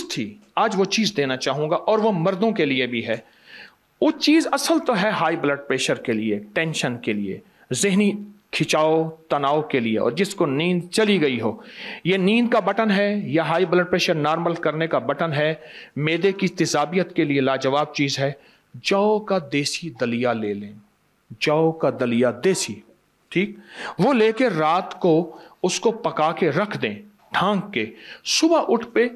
थी आज वो चीज देना चाहूंगा और वो मर्दों के लिए भी है वो चीज असल तो है हाई ब्लड प्रेशर के लिए टेंशन के लिए जहनी खिंचाओ तनाव के लिए और जिसको नींद चली गई हो ये नींद का बटन है या हाई ब्लड प्रेशर नॉर्मल करने का बटन है मेदे की तेजाबियत के लिए लाजवाब चीज़ है जौ का देसी दलिया ले लें जौ का दलिया देसी ठीक वो लेके रात को उसको पका के रख दें ढांक के सुबह उठ पे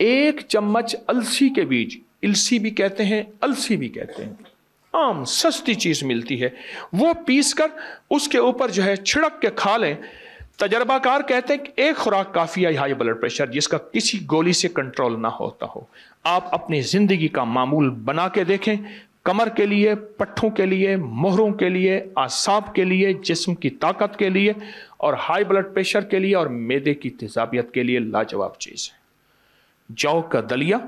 एक चम्मच अलसी के बीज अलसी भी कहते हैं अलसी भी कहते हैं आम सस्ती चीज़ मिलती है वो पीस कर उसके ऊपर जो है छिड़क के खा लें तजर्बाकार कहते हैं कि एक खुराक काफ़ी है हाई ब्लड प्रेशर जिसका किसी गोली से कंट्रोल ना होता हो आप अपनी ज़िंदगी का मामूल बना के देखें कमर के लिए पट्ठों के लिए मोहरों के लिए आसाब के लिए जिस्म की ताकत के लिए और हाई ब्लड प्रेशर के लिए और मैदे की तेजाबियत के लिए लाजवाब चीज़ है जौ का दलिया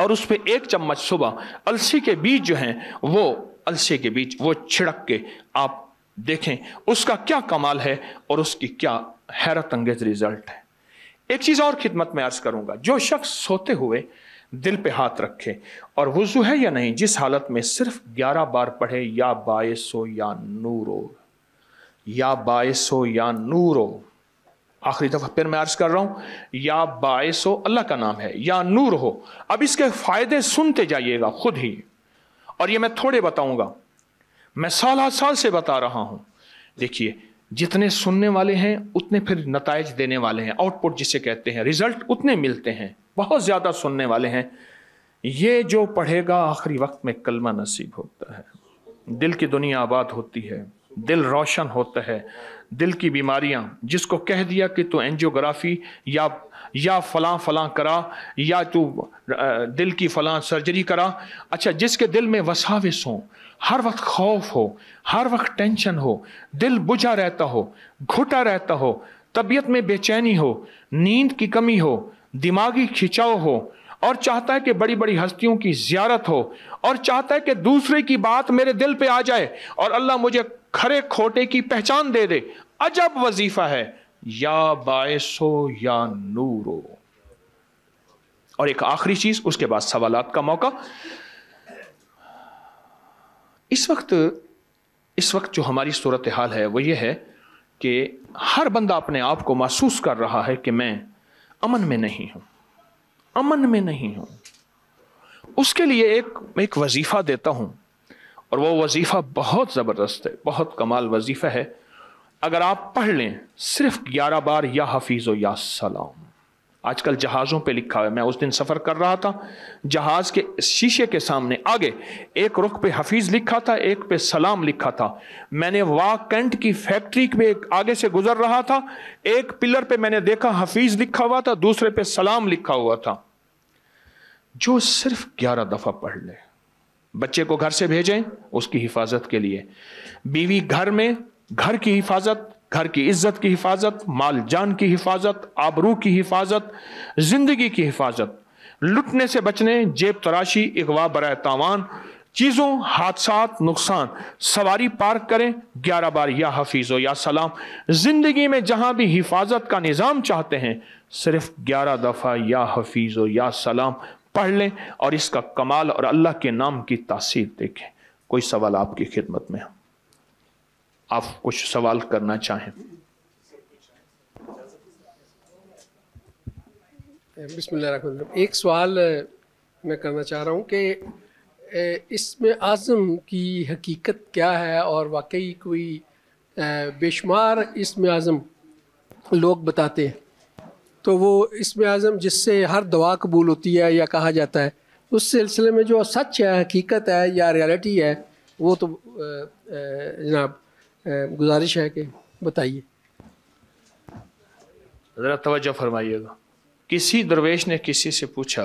और उस पर एक चम्मच सुबह अलसी के बीज जो हैं वो अलसी के बीज वो छिड़क के आप देखें उसका क्या कमाल है और उसकी क्या हैरत अंगेज रिजल्ट है एक चीज़ और खिदमत में अर्ज करूंगा जो शख्स सोते हुए दिल पे हाथ रखे और वजू है या नहीं जिस हालत में सिर्फ ग्यारह बार पढ़े या बायसो या नूरो या बायसो या नूरो आखिरी दफ़ा फिर मैं अर्ज़ कर रहा हूँ या बायस हो अल्लाह का नाम है या नूर हो अब इसके फ़ायदे सुनते जाइएगा खुद ही और ये मैं थोड़े बताऊंगा मैं साल साल से बता रहा हूं देखिए जितने सुनने वाले हैं उतने फिर नतज देने वाले हैं आउटपुट जिसे कहते हैं रिजल्ट उतने मिलते हैं बहुत ज़्यादा सुनने वाले हैं ये जो पढ़ेगा आखिरी वक्त में कलमा नसीब होता है दिल की दुनिया आबाद होती है दिल रोशन होता है दिल की बीमारियां जिसको कह दिया कि तू एंजियोग्राफी या या फलां फलां करा या तू दिल की फलां सर्जरी करा अच्छा जिसके दिल में वसाविस हो हर वक्त खौफ हो हर वक्त टेंशन हो दिल बुझा रहता हो घुटा रहता हो तबीयत में बेचैनी हो नींद की कमी हो दिमागी खिंचाव हो और चाहता है कि बड़ी बड़ी हस्तियों की ज्यारत हो और चाहता है कि दूसरे की बात मेरे दिल पे आ जाए और अल्लाह मुझे खरे खोटे की पहचान दे दे अजब वजीफा है या बायसो या नूरो और एक आखिरी चीज उसके बाद सवालात का मौका इस वक्त इस वक्त जो हमारी सूरत हाल है वो ये है कि हर बंदा अपने आप को महसूस कर रहा है कि मैं अमन में नहीं हूं अमन में नहीं हूं उसके लिए एक एक वजीफा देता हूं और वो वजीफ़ा बहुत ज़बरदस्त है बहुत कमाल वजीफ़ा है अगर आप पढ़ लें सिर्फ ग्यारह बार या हफीज़ या सलाम आजकल जहाज़ों पे लिखा है मैं उस दिन सफ़र कर रहा था जहाज़ के शीशे के सामने आगे एक रुख पे हफीज़ लिखा था एक पे सलाम लिखा था मैंने वाकंट की फैक्ट्री पे आगे से गुजर रहा था एक पिलर पे मैंने देखा हफीज़ लिखा हुआ था दूसरे पे सलाम लिखा हुआ था जो सिर्फ ग्यारह दफ़ा पढ़ ले बच्चे को घर से भेजें उसकी हिफाजत के लिए बीवी घर में घर की हिफाजत घर की इज्जत की हिफाजत माल जान की हिफाजत आबरू की हिफाजत जिंदगी की हिफाजत लुटने से बचने जेब तराशी अगवा बर तावान चीज़ों हादसा नुकसान सवारी पार्क करें ग्यारह बार या हफीज़ो या सलाम ज़िंदगी में जहां भी हिफाजत का निज़ाम चाहते हैं सिर्फ ग्यारह दफ़ा या हफीज़ो या सलाम पढ़ लें और इसका कमाल और अल्लाह के नाम की तासीर देखें कोई सवाल आपकी खिदमत में आप कुछ सवाल करना चाहें बिस्मिल्लाह एक सवाल मैं करना चाह रहा हूँ कि इसमें आज़म की हकीकत क्या है और वाकई कोई बेशुमार इसमें आज़म लोग बताते हैं तो वो इसम आज़म जिससे हर दवा कबूल होती है या कहा जाता है उस सिलसिले में जो सच है हकीकत है या रियलिटी है वो तो जनाब गुजारिश है कि बताइए ज़रा तवज्जो फरमाइएगा किसी दरवेश ने किसी से पूछा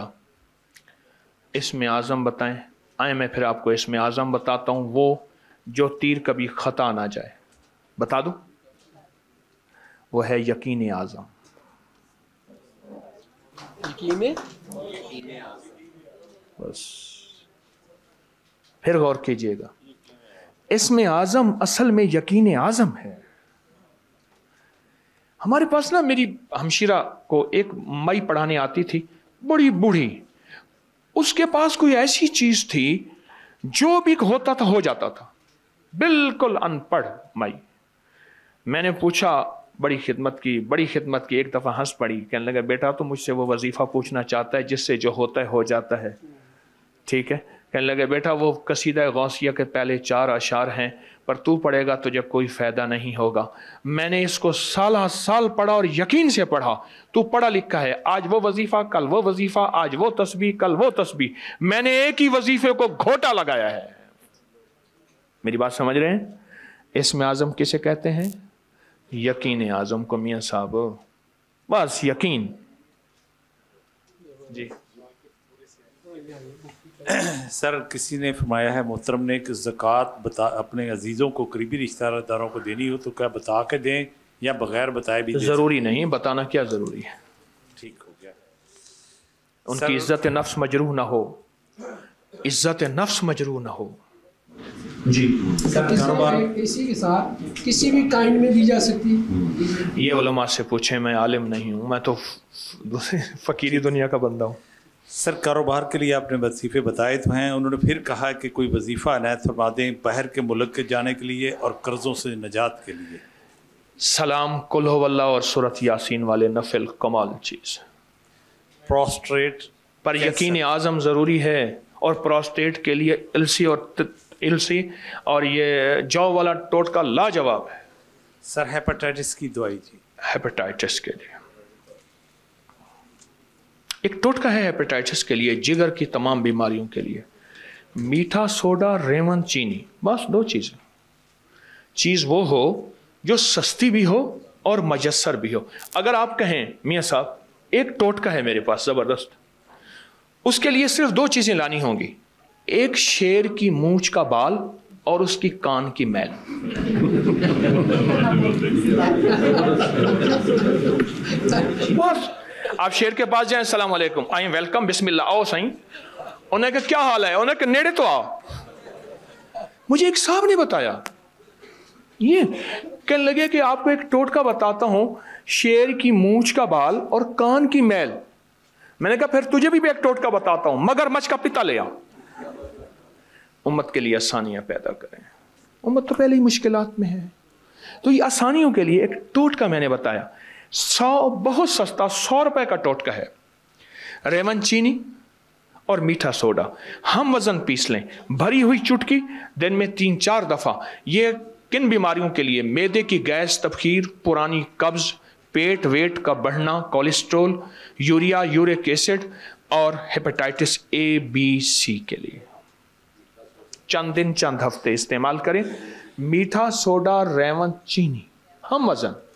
इसमें आज़म बताएं आए मैं फिर आपको इसम आज़म बताता हूँ वो जो तीर कभी ख़ता ना जाए बता दूँ वो है यकीन आज़म में बस फिर गौर कीजिएगा इसमें आजम असल में यकीन आजम है हमारे पास ना मेरी हमशीरा को एक मई पढ़ाने आती थी बड़ी बूढ़ी उसके पास कोई ऐसी चीज थी जो भी होता था हो जाता था बिल्कुल अनपढ़ मई मैंने पूछा बड़ी खिदमत की बड़ी खिदमत की एक दफ़ा हंस पड़ी कहने लगा बेटा तो मुझसे वो वजीफ़ा पूछना चाहता है जिससे जो होता है हो जाता है ठीक है कहने लगे बेटा वो कसीदा गौसिया के पहले चार अशार हैं पर तू पढ़ेगा तुझे तो कोई फ़ायदा नहीं होगा मैंने इसको साल साल पढ़ा और यकीन से पढ़ा तू पढ़ा लिखा है आज वो वजीफ़ा कल वो वजीफ़ा आज वो तस्बी कल वो तस्बी मैंने एक ही वजीफ़े को घोटा लगाया है मेरी बात समझ रहे हैं इसमें आज़म किसे कहते हैं यकीन आज़म को मियाँ साहब बस यकीन जी सर किसी ने फरमाया है मोहतरम ने कि जक़ात बता अपने अजीज़ों को करीबी रिश्तेदारों को देनी हो तो क्या बता के दें या बगैर बताए भी ज़रूरी नहीं बताना क्या ज़रूरी है ठीक हो गया उनकी इज़्ज़त नफ्स मजरू ना हो इज़्ज़त नफ्स मजरूह ना हो जी कारोबार के किसी भी हम्म। ये से पूछे मैं आलिम नहीं हूँ मैं तो फकीरी दुनिया का बंदा हूँ सर कारोबार के लिए आपने वजीफ़े बताए तो हैं उन्होंने फिर कहा कि कोई वजीफ़ा अनायत फरमा दें बाहर के मुल्क के जाने के लिए और कर्ज़ों से निजात के लिए सलाम कुल्हवल्ला और सूरत यासीन वाले नफिल कमाल चीज़ प्रोस्ट्रेट पर यकीन आज़म ज़रूरी है और प्रोस्टेट के लिए एलसी और इलसी और ये जौ वाला टोटका लाजवाब है सर हेपेटाइटिस की दवाई जी हेपेटाइटिस के लिए एक टोटका है हेपेटाइटिस के लिए जिगर की तमाम बीमारियों के लिए मीठा सोडा रेवन चीनी बस दो चीज़ें चीज़ वो हो जो सस्ती भी हो और मजस्सर भी हो अगर आप कहें मिया साहब एक टोटका है मेरे पास ज़बरदस्त उसके लिए सिर्फ दो चीज़ें लानी होंगी एक शेर की मूछ का बाल और उसकी कान की मैल बस आप शेर के पास जाए सलाम वालेकुम आई वेलकम बिस्मिल्ला आओ सही उन्हें कहा क्या हाल है उन्हें कहा नेड़े तो आओ मुझे एक साहब ने बताया ये कहने लगे कि आपको एक टोटका बताता हूं शेर की मूछ का बाल और कान की मैल मैंने कहा फिर तुझे भी, भी एक टोटका बताता हूं मगर मच का पिता ले आओ उम्मत के लिए आसानियाँ पैदा करें उम्मत तो पहले ही मुश्किल में है तो ये आसानियों के लिए एक टोटका मैंने बताया सौ बहुत सस्ता सौ रुपए का टोटका है रेमन चीनी और मीठा सोडा हम वजन पीस लें भरी हुई चुटकी दिन में तीन चार दफ़ा ये किन बीमारियों के लिए मैदे की गैस तबखीर पुरानी कब्ज़ पेट वेट का बढ़ना कोलेस्ट्रोल यूरिया यूरिक एसिड और हेपेटाइटिस ए बी सी के लिए चंद दिन चंद हफ्ते इस्तेमाल करें मीठा सोडा रेवन चीनी हम वजन